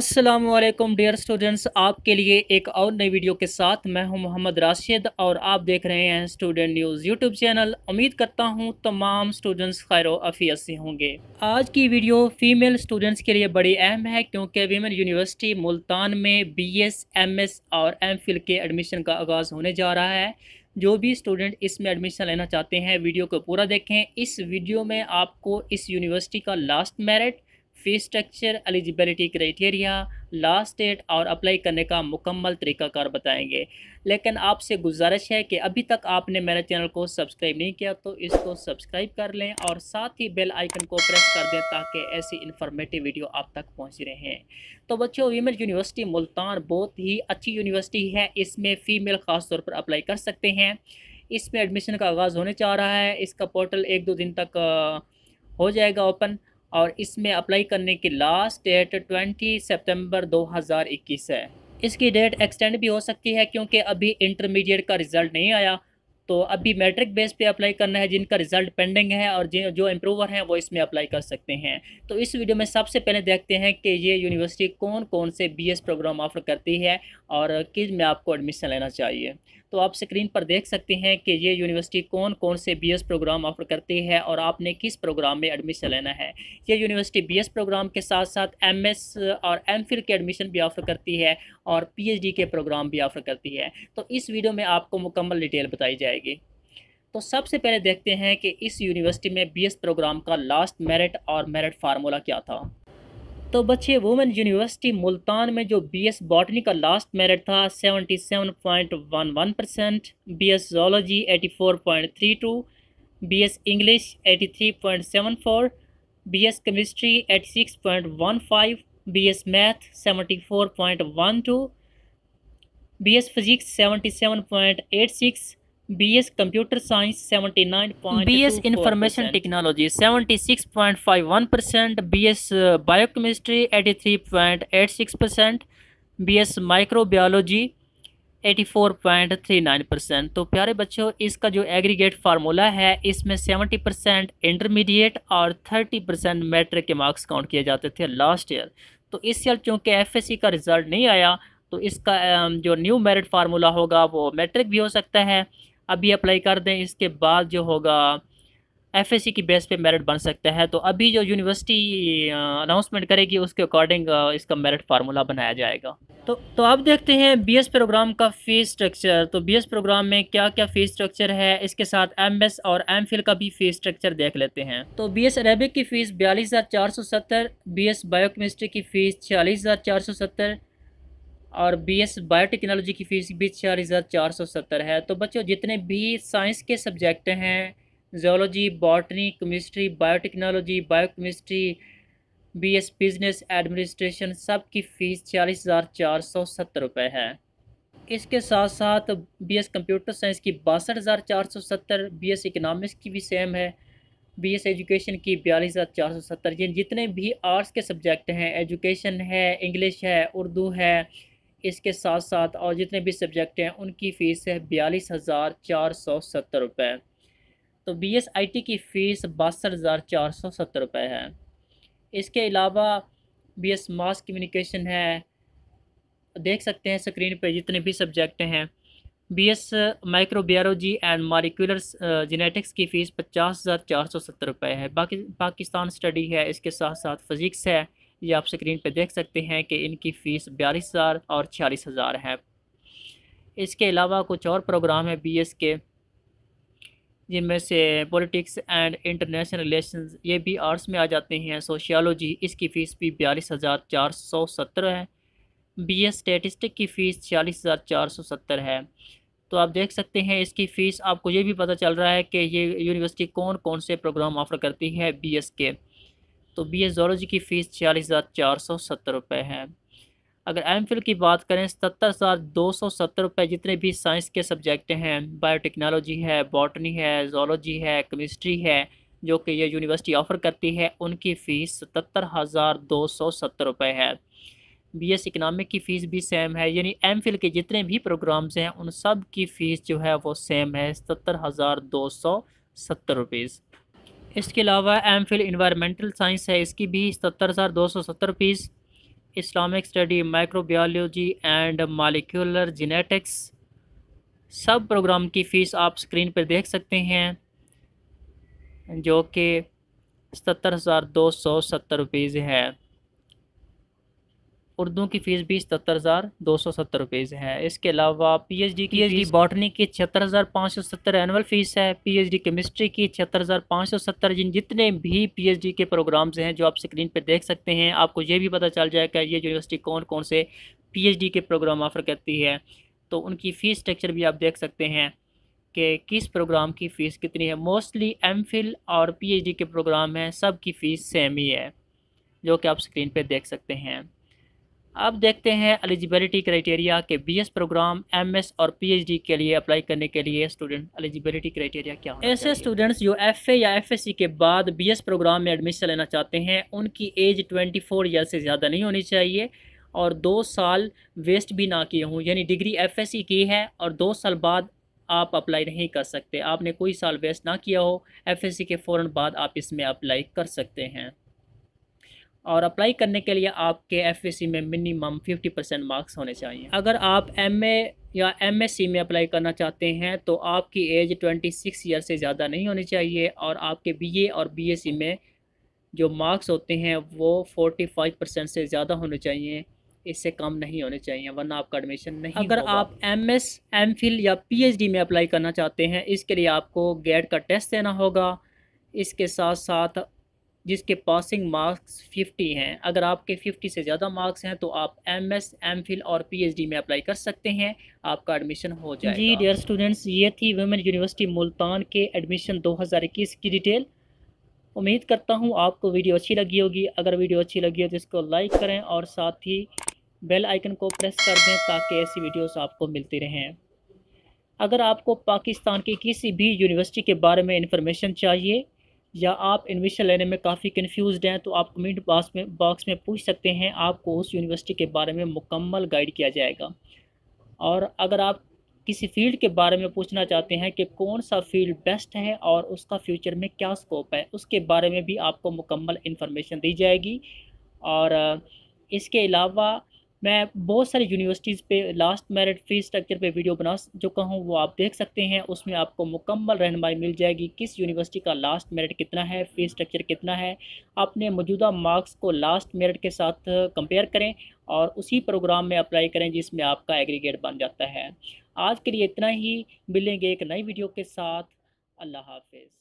Aslam dear students आपके लिए एक और नई वीडियो के साथ मैं हूं मोहम्मद राशिद और आप देख रहे हैं स्टूडेंट न्यूज़ यूट्यूब चैनल उम्मीद करता हूं तमाम स्टूडेंट्स खैर अफियत से होंगे आज की वीडियो फ़ीमेल स्टूडेंट्स के लिए बड़ी अहम है क्योंकि वीमेन यूनिवर्सिटी मुल्तान में बी एस एम एस और एम फिल के एडमिशन का आगाज़ होने जा रहा है जो भी स्टूडेंट इसमें एडमिशन लेना चाहते हैं वीडियो को पूरा देखें इस वीडियो में आपको इस यूनिवर्सिटी का last merit fees structure eligibility criteria last date और अप्लाई करने का मुकम्मल तरीकाकार बताएंगे लेकिन आपसे गुजारिश है कि अभी तक आपने मेरे चैनल को सब्सक्राइब नहीं किया तो इसको सब्सक्राइब कर लें और साथ ही बेल आइकन को प्रेस कर दें ताकि ऐसी इन्फॉर्मेटिव वीडियो आप तक पहुंच रहे हैं तो बच्चों वीमेल यूनिवर्सिटी मुल्तान बहुत ही अच्छी यूनिवर्सिटी है इसमें फ़ीमेल ख़ास तौर पर अप्लाई कर सकते हैं इसमें एडमिशन का आगाज़ होने जा रहा है इसका पोर्टल एक दो दिन तक हो जाएगा ओपन और इसमें अप्लाई करने की लास्ट डेट 20 सितंबर 2021 है इसकी डेट एक्सटेंड भी हो सकती है क्योंकि अभी इंटरमीडिएट का रिज़ल्ट नहीं आया तो अभी मैट्रिक बेस पे अप्लाई करना है जिनका रिज़ल्ट पेंडिंग है और जो इम्प्रूवर हैं वो इसमें अप्लाई कर सकते हैं तो इस वीडियो में सबसे पहले देखते हैं कि ये यूनिवर्सिटी कौन कौन से बीएस प्रोग्राम ऑफर करती है और किस में आपको एडमिशन लेना चाहिए तो आप स्क्रीन पर देख सकते हैं कि ये यूनिवर्सिटी कौन कौन से बीएस प्रोग्राम ऑफर करती है और आपने किस प्रोग्राम में एडमिशन लेना है ये यूनिवर्सिटी बीएस प्रोग्राम के साथ साथ एमएस और एमफिल के एडमिशन भी ऑफर करती है और पीएचडी के प्रोग्राम भी ऑफर करती है तो इस वीडियो में आपको मुकम्मल डिटेल बताई जाएगी तो सबसे पहले देखते हैं कि इस यूनिवर्सिटी में बी प्रोग्राम का लास्ट मेरिट और मेरिट फार्मूला क्या था तो बच्चे वुमेन यूनिवर्सिटी मुल्तान में जो बी एस बॉटनी का लास्ट मेरिट था seventy seven point one one percent B S zoology eighty four point three two B S English eighty three point seven four B S chemistry eighty six point one five B S math seventy four point one two B S physics seventy seven point eight six B S computer science seventy nine point B S information technology seventy six point five one percent B S bio chemistry eighty three point eight six percent B S microbiology eighty four point three nine percent तो प्यारे बच्चों इसका जो aggregate formula है इसमें seventy percent intermediate और thirty percent matric के marks count किए जाते थे लास्ट ईयर तो इस साल चूँकि एफ एस सी का रिज़ल्ट नहीं आया तो इसका um, जो न्यू मेरिट फार्मूला होगा वो मैट्रिक भी हो सकता है अभी अप्लाई कर दें इसके बाद जो होगा एफ एस सी की बेस पे मेरिट बन सकता है तो अभी जो यूनिवर्सिटी अनाउंसमेंट करेगी उसके अकॉर्डिंग इसका मेरिट फार्मूला बनाया जाएगा तो तो अब देखते हैं बीएस प्रोग्राम का फ़ीस स्ट्रक्चर तो बीएस प्रोग्राम में क्या क्या फ़ीस स्ट्रक्चर है इसके साथ एमएस और एमफिल का भी फ़ीस स्ट्रक्चर देख लेते हैं तो बी अरेबिक की फ़ीस बयालीस हज़ार चार सौ सत्तर बी एस बायोकेमिस्ट्री की फ़ीस छियालीस हज़ार चार सौ सत्तर और बीएस बायोटेक्नोलॉजी की फीस भी बीस हज़ार चार सौ सत्तर है तो बच्चों जितने भी साइंस के सब्जेक्ट हैं zoology botany chemistry biotechnology biochemistry BS business administration सब की फ़ीस चालीस हज़ार चार सौ सत्तर रुपये है इसके साथ साथ बीएस कंप्यूटर साइंस की बासठ हज़ार चार सौ सत्तर बी इकनॉमिक्स की भी सेम है बी एस एजुकेशन की बयालीस हज़ार चार सौ सत्तर ये जितने भी आर्ट्स के सब्जेक्ट हैं एजुकेशन है इंग्लिश है उर्दू है इसके साथ साथ और जितने भी सब्जेक्ट हैं उनकी फ़ीस है बयालीस हज़ार चार सौ सत्तर रुपये तो बी एस आई टी की फ़ीस बासठ हज़ार चार सौ सत्तर रुपये है इसके अलावा बी एस मास कम्युनिकेशन है देख सकते हैं स्क्रीन पे जितने भी सब्जेक्ट हैं B S microbiology and molecular genetics की फ़ीस पचास हज़ार चार सौ सत्तर रुपये है बाकी पाकिस्तान स्टडी है इसके साथ साथ फ़िज़िक्स है ये आप स्क्रीन पे देख सकते हैं कि इनकी फ़ीस बयालीस हज़ार और छियालीस हज़ार है इसके अलावा कुछ और प्रोग्राम है बी एस के जिनमें से पॉलिटिक्स एंड इंटरनेशनल रिलेशंस ये भी आर्ट्स में आ जाते हैं सोशियोलॉजी इसकी फ़ीस भी बयालीस हज़ार चार सौ सत्तर है बी एस स्टेटिस्टिक की फ़ीस छियालीस हज़ार चार सौ सत्तर है तो आप देख सकते हैं इसकी फ़ीस आपको ये भी पता चल रहा है कि ये यूनिवर्सिटी कौन कौन से प्रोग्राम ऑफ़र करती है बी एस के तो बी ए जोलॉजी की फ़ीस छियालीस हज़ार चार सौ सत्तर रुपये है अगर एम फिल की बात करें सत्तर हज़ार दो सौ सत्तर रुपये जितने भी साइंस के सब्जेक्ट हैं बायोटेक्नोलॉजी है बॉटनी है जोलॉजी है केमिस्ट्री है जो कि ये यूनिवर्सिटी ऑफ़र करती है उनकी फ़ीस सतर हज़ार दो सौ सत्तर रुपये है बी एस इकनॉमिक की फ़ीस भी सेम है यानी एम फिल के जितने भी प्रोग्राम्स हैं उन सब की फ़ीस जो है वो सेम है सत्तर हज़ार दो सौ सत्तर रुपीज़ इसके अलावा एम फिल इन्वायरमेंटल साइंस है इसकी भी सत्तर हज़ार दो सौ सत्तर fees Islamic study microbiology and molecular genetics सब प्रोग्राम की फ़ीस आप स्क्रीन पर देख सकते हैं जो कि सत्तर हज़ार दो सौ सत्तर रुपीज़ है उर्दू की फ़ीस भी सतर हज़ार दो सौ सत्तर रुपीज़ है इसके अलावा पी एच डी की एच डी बॉटनी की छिहत्तर हज़ार पाँच सौ सत्तर एनअल फ़ीस है पी एच डी केमिस्ट्री की छिहत्तर हज़ार पाँच सौ सत्तर जिन जितने भी पी एच डी के प्रोग्राम्स हैं जो आप स्क्रीन पर देख सकते हैं आपको ये भी पता चल जाएगा ये यूनिवर्सिटी कौन कौन से पी एच डी के प्रोग्राम ऑफ़र करती है तो उनकी फ़ीस स्ट्रक्चर भी आप देख सकते हैं कि किस प्रोग्राम की फ़ीस कितनी है मोस्टली एम फिल और पी एच डी के प्रोग्राम हैं सब की फ़ीस सेम ही है जो कि आप स्क्रीन पर देख सकते हैं अब देखते हैं एलिजिबिलिटी क्राइटेरिया के बीएस प्रोग्राम एमएस और पीएचडी के लिए अप्लाई करने के लिए स्टूडेंट एलिजिबिलिटी क्राइटेरिया क्या ऐसे स्टूडेंट्स जो एफए या एफएससी के बाद बीएस प्रोग्राम में एडमिशन लेना चाहते हैं उनकी एज 24 फोर ईयर से ज़्यादा नहीं होनी चाहिए और दो साल वेस्ट भी ना किए हों यानी डिग्री एफ की है और दो साल बाद आप अप्लाई नहीं कर सकते आपने कोई साल वेस्ट ना किया हो एफ के फ़ौर बाद आप इसमें अप्लाई कर सकते हैं और अप्लाई करने के लिए आपके एफ में मिनिमम 50 परसेंट मार्क्स होने चाहिए अगर आप एम या एम में अप्लाई करना चाहते हैं तो आपकी एज 26 ईयर से ज़्यादा नहीं होनी चाहिए और आपके बीए और बीएससी में जो मार्क्स होते हैं वो 45 परसेंट से ज़्यादा होने चाहिए इससे कम नहीं होने चाहिए वरना आपका एडमिशन नहीं अगर आप एम एस एम फिल या पी में अप्लाई करना चाहते हैं इसके लिए आपको गेट का टेस्ट देना होगा इसके साथ साथ जिसके पासिंग मार्क्स 50 हैं अगर आपके 50 से ज़्यादा मार्क्स हैं तो आप एम एस एम फिल और पीएचडी में अप्लाई कर सकते हैं आपका एडमिशन हो जाएगा जी डियर स्टूडेंट्स ये थी वुमेन यूनिवर्सिटी मुल्तान के एडमिशन 2021 की डिटेल उम्मीद करता हूँ आपको वीडियो अच्छी लगी होगी अगर वीडियो अच्छी लगी हो तो इसको लाइक करें और साथ ही बेल आइकन को प्रेस कर दें ताकि ऐसी वीडियोस आपको मिलती रहें अगर आपको पाकिस्तान की किसी भी यूनिवर्सिटी के बारे में इंफॉर्मेशन चाहिए या आप एडमिशन लेने में काफ़ी कन्फ्यूज हैं तो आप कमेंट बॉक्स में बॉक्स में पूछ सकते हैं आपको उस यूनिवर्सिटी के बारे में मुकम्मल गाइड किया जाएगा और अगर आप किसी फील्ड के बारे में पूछना चाहते हैं कि कौन सा फील्ड बेस्ट है और उसका फ्यूचर में क्या स्कोप है उसके बारे में भी आपको मुकम्मल इन्फॉर्मेशन दी जाएगी और इसके अलावा मैं बहुत सारी यूनिवर्सिटीज़ पे लास्ट मेरिट फीस स्ट्रक्चर पे वीडियो बना चुका हूँ वो आप देख सकते हैं उसमें आपको मुकम्मल रहनमाई मिल जाएगी किस यूनिवर्सिटी का लास्ट मेरिट कितना है फ़ी स्ट्रक्चर कितना है अपने मौजूदा मार्क्स को लास्ट मेरिट के साथ कंपेयर करें और उसी प्रोग्राम में अप्लाई करें जिसमें आपका एग्रीगेट बन जाता है आज के लिए इतना ही मिलेंगे एक नई वीडियो के साथ अल्लाह हाफिज़